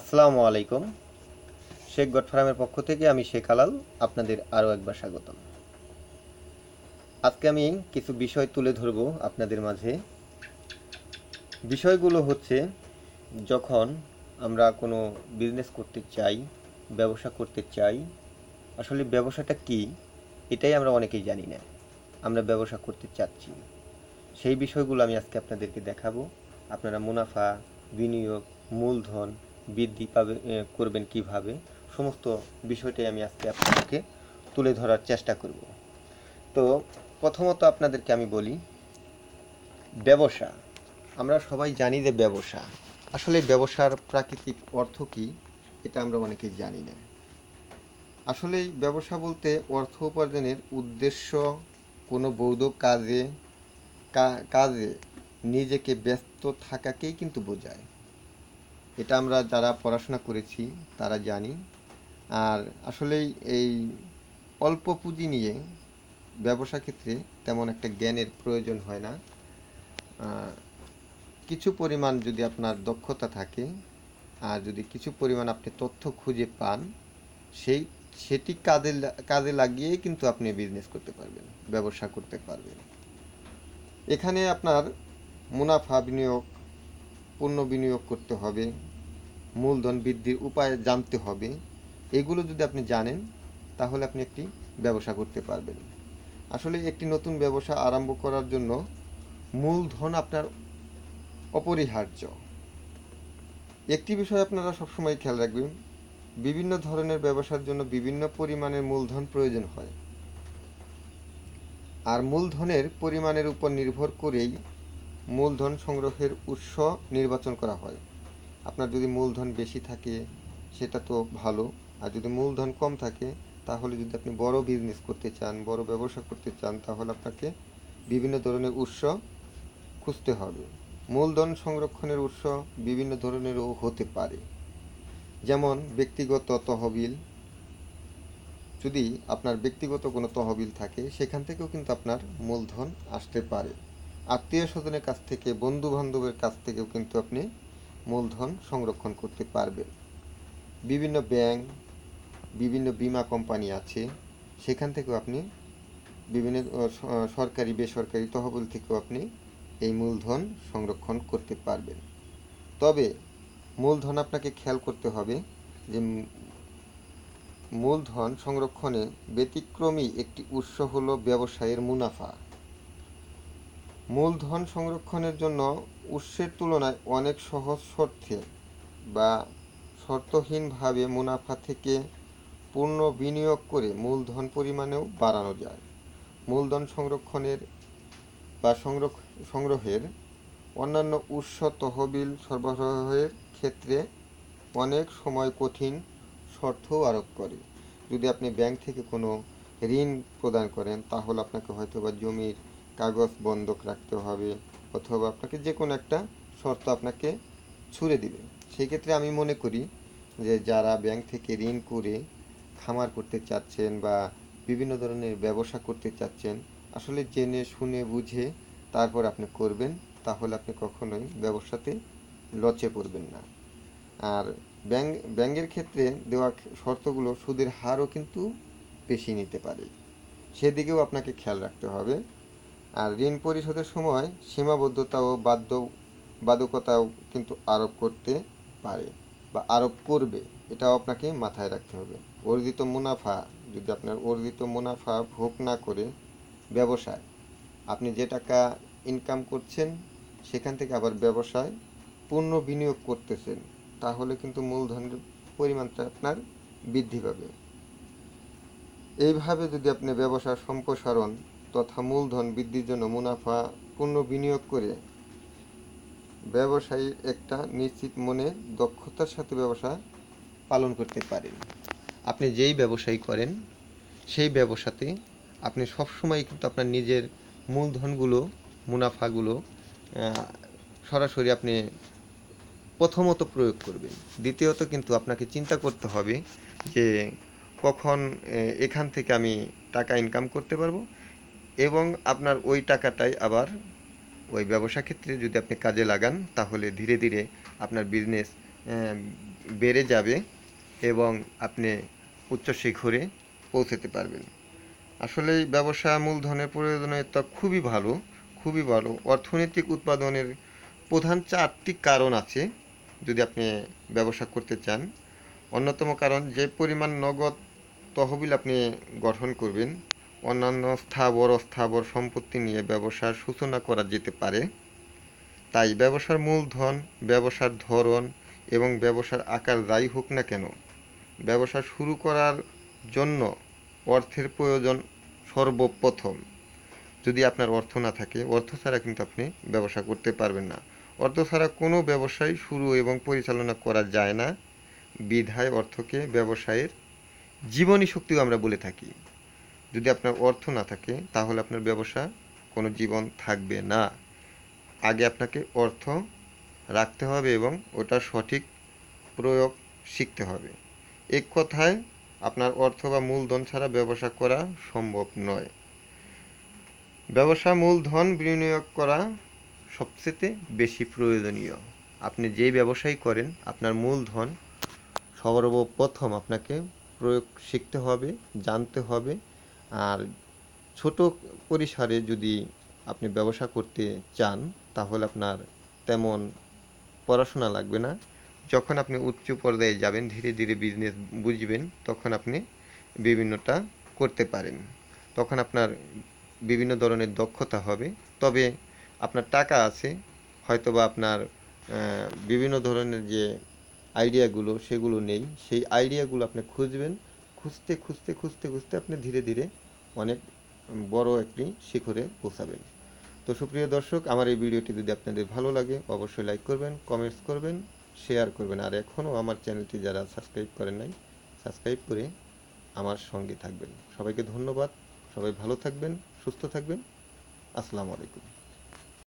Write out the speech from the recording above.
আসসালামু আলাইকুম শেখ গট ফার্মের পক্ষ থেকে আমি শেখ আলাল আপনাদের আরও একবার স্বাগতম আজকে আমি কিছু বিষয় তুলে ধরব আপনাদের মাঝে বিষয়গুলো হচ্ছে যখন আমরা কোনো বিজনেস করতে চাই ব্যবসা করতে চাই আসলে ব্যবসাটা কি এটাই আমরা অনেকেই জানি না আমরা ব্যবসা করতে চাচ্ছি সেই বিষয়গুলো আমি আজকে আপনাদেরকে দেখাবো আপনারা মুনাফা বিনিয়োগ মূলধন বৃদ্ধি পাবে করবেন কিভাবে সমস্ত বিষয়টাই আমি আজকে আপনাদেরকে তুলে ধরার চেষ্টা করব তো প্রথমত আপনাদেরকে আমি বলি ব্যবসা আমরা সবাই জানি যে ব্যবসা আসলে ব্যবসার প্রাকৃতিক অর্থ কী এটা আমরা অনেকেই জানি না আসলে ব্যবসা বলতে অর্থ উপার্জনের উদ্দেশ্য কোনো বৌদ্ধ কাজে কাজে নিজেকে ব্যস্ত থাকাকেই কিন্তু বোঝায় এটা আমরা যারা পড়াশোনা করেছি তারা জানি আর আসলেই এই অল্প পুঁজি নিয়ে ব্যবসা ক্ষেত্রে তেমন একটা জ্ঞানের প্রয়োজন হয় না কিছু পরিমাণ যদি আপনার দক্ষতা থাকে আর যদি কিছু পরিমাণ আপনি তথ্য খুঁজে পান সেই সেটি কাজে কাজে লাগিয়ে কিন্তু আপনি বিজনেস করতে পারবেন ব্যবসা করতে পারবেন এখানে আপনার মুনাফা বিনিয়োগ পণ্য বিনিয়োগ করতে হবে মূলধন বৃদ্ধির উপায় জানতে হবে এগুলো যদি আপনি জানেন তাহলে আপনি একটি ব্যবসা করতে পারবেন আসলে একটি নতুন ব্যবসা আরম্ভ করার জন্য মূলধন আপনার অপরিহার্য একটি বিষয় আপনারা সবসময় খেয়াল রাখবেন বিভিন্ন ধরনের ব্যবসার জন্য বিভিন্ন পরিমাণের মূলধন প্রয়োজন হয় আর মূলধনের পরিমাণের উপর নির্ভর করেই মূলধন সংগ্রহের উৎস নির্বাচন করা হয় আপনার যদি মূলধন বেশি থাকে সেটা তো ভালো আর যদি মূলধন কম থাকে তাহলে যদি আপনি বড় বিজনেস করতে চান বড় ব্যবসা করতে চান তাহলে আপনাকে বিভিন্ন ধরনের উৎস খুঁজতে হবে মূলধন সংরক্ষণের উৎস বিভিন্ন ধরনেরও হতে পারে যেমন ব্যক্তিগত তহবিল যদি আপনার ব্যক্তিগত কোনো তহবিল থাকে সেখান থেকেও কিন্তু আপনার মূলধন আসতে পারে আত্মীয় স্বজনের কাছ থেকে বন্ধু বান্ধবের কাছ থেকেও কিন্তু আপনি মূলধন সংরক্ষণ করতে পারবেন বিভিন্ন ব্যাংক বিভিন্ন বিমা কোম্পানি আছে সেখান থেকেও আপনি বিভিন্ন সরকারি বেসরকারি তহবিল থেকেও আপনি এই মূলধন সংরক্ষণ করতে পারবেন তবে মূলধন আপনাকে খেয়াল করতে হবে যে মূলধন সংরক্ষণে ব্যতিক্রমী একটি উৎস হল ব্যবসায়ের মুনাফা মূলধন সংরক্ষণের জন্য উৎসের তুলনায় অনেক সহজ শর্তে বা শর্তহীনভাবে মুনাফা থেকে পূর্ণ বিনিয়োগ করে মূলধন পরিমাণেও বাড়ানো যায় মূলধন সংরক্ষণের বা সংগ্রহের অন্যান্য উৎস তহবিল সরবরাহের ক্ষেত্রে অনেক সময় কঠিন শর্ত আরোপ করে যদি আপনি ব্যাংক থেকে কোনো ঋণ প্রদান করেন তাহলে আপনাকে হয়তো বা জমির কাগজ বন্ধক রাখতে হবে অথবা আপনাকে যে কোনো একটা শর্ত আপনাকে ছুড়ে দিবে সেই ক্ষেত্রে আমি মনে করি যে যারা ব্যাংক থেকে ঋণ করে খামার করতে চাচ্ছেন বা বিভিন্ন ধরনের ব্যবসা করতে চাচ্ছেন আসলে জেনে শুনে বুঝে তারপর আপনি করবেন তাহলে আপনি কখনোই ব্যবসাতে লচে পড়বেন না আর ব্যাংক ব্যাংকের ক্ষেত্রে দেওয়া শর্তগুলো সুদের হারও কিন্তু বেশি নিতে পারে সেদিকেও আপনাকে খেয়াল রাখতে হবে আর ঋণ পরিশোধের সময় সীমাবদ্ধতা ও বাধ্য বাধকতাও কিন্তু আরোপ করতে পারে বা আরোপ করবে এটাও আপনাকে মাথায় রাখতে হবে অর্জিত মুনাফা যদি আপনার অর্জিত মুনাফা ভোগ না করে ব্যবসায় আপনি যে টাকা ইনকাম করছেন সেখান থেকে আবার ব্যবসায় পূর্ণ বিনিয়োগ করতেছেন তাহলে কিন্তু মূলধনের পরিমাণটা আপনার বৃদ্ধি পাবে এইভাবে যদি আপনি ব্যবসার সম্প্রসারণ তথা মূলধন বৃদ্ধির জন্য মুনাফা বিনিয়োগ করে ব্যবসায়ীর একটা নিশ্চিত মনে দক্ষতার সাথে ব্যবসা পালন করতে পারেন আপনি যেই ব্যবসায়ী করেন সেই ব্যবসাতে আপনি সবসময় কিন্তু আপনার নিজের মূলধনগুলো মুনাফাগুলো সরাসরি আপনি প্রথমত প্রয়োগ করবেন দ্বিতীয়ত কিন্তু আপনাকে চিন্তা করতে হবে যে কখন এখান থেকে আমি টাকা ইনকাম করতে পারবো এবং আপনার ওই টাকাটাই আবার ওই ব্যবসা ক্ষেত্রে যদি আপনি কাজে লাগান তাহলে ধীরে ধীরে আপনার বিজনেস বেড়ে যাবে এবং আপনি উচ্চ শিখরে পৌঁছাতে পারবেন আসলে ব্যবসা মূলধনের প্রয়োজনীয়তা খুবই ভালো খুবই ভালো অর্থনৈতিক উৎপাদনের প্রধান চারটি কারণ আছে যদি আপনি ব্যবসা করতে চান অন্যতম কারণ যে পরিমাণ নগদ তহবিল আপনি গঠন করবেন অন্যান্য স্থাবর অস্থাবর সম্পত্তি নিয়ে ব্যবসার সূচনা করা যেতে পারে তাই ব্যবসার মূলধন ব্যবসার ধরন এবং ব্যবসার আকার যাই হোক না কেন ব্যবসা শুরু করার জন্য অর্থের প্রয়োজন সর্বপ্রথম যদি আপনার অর্থ না থাকে অর্থ ছাড়া কিন্তু আপনি ব্যবসা করতে পারবেন না অর্থ ছাড়া কোনো ব্যবসায় শুরু এবং পরিচালনা করা যায় না বিধায় অর্থকে ব্যবসায়ের জীবনী শক্তিও আমরা বলে থাকি যদি আপনার অর্থ না থাকে তাহলে আপনার ব্যবসা কোনো জীবন থাকবে না আগে আপনাকে অর্থ রাখতে হবে এবং ওটা সঠিক প্রয়োগ শিখতে হবে এক কথায় আপনার অর্থ বা মূলধন ছাড়া ব্যবসা করা সম্ভব নয় ব্যবসা মূলধন বিনিয়োগ করা সবচেয়ে বেশি প্রয়োজনীয় আপনি যে ব্যবসায় করেন আপনার মূলধন সর্বপ্রথম আপনাকে প্রয়োগ শিখতে হবে জানতে হবে আর ছোট পরিসরে যদি আপনি ব্যবসা করতে চান তাহলে আপনার তেমন পড়াশোনা লাগবে না যখন আপনি উচ্চ পর্যায়ে যাবেন ধীরে ধীরে বিজনেস বুঝবেন তখন আপনি বিভিন্নটা করতে পারেন তখন আপনার বিভিন্ন ধরনের দক্ষতা হবে তবে আপনার টাকা আছে হয়তোবা আপনার বিভিন্ন ধরনের যে আইডিয়াগুলো সেগুলো নেই সেই আইডিয়াগুলো আপনি খুঁজবেন খুঁজতে খুঁজতে খুঁজতে খুঁজতে আপনি ধীরে ধীরে অনেক বড় একটি শিখরে পৌঁছাবেন তো সুপ্রিয় দর্শক আমার এই ভিডিওটি যদি আপনাদের ভালো লাগে অবশ্যই লাইক করবেন কমেন্টস করবেন শেয়ার করবেন আর এখনও আমার চ্যানেলটি যারা সাবস্ক্রাইব করেন নাই সাবস্ক্রাইব করে আমার সঙ্গে থাকবেন সবাইকে ধন্যবাদ সবাই ভালো থাকবেন সুস্থ থাকবেন আসসালামু আলাইকুম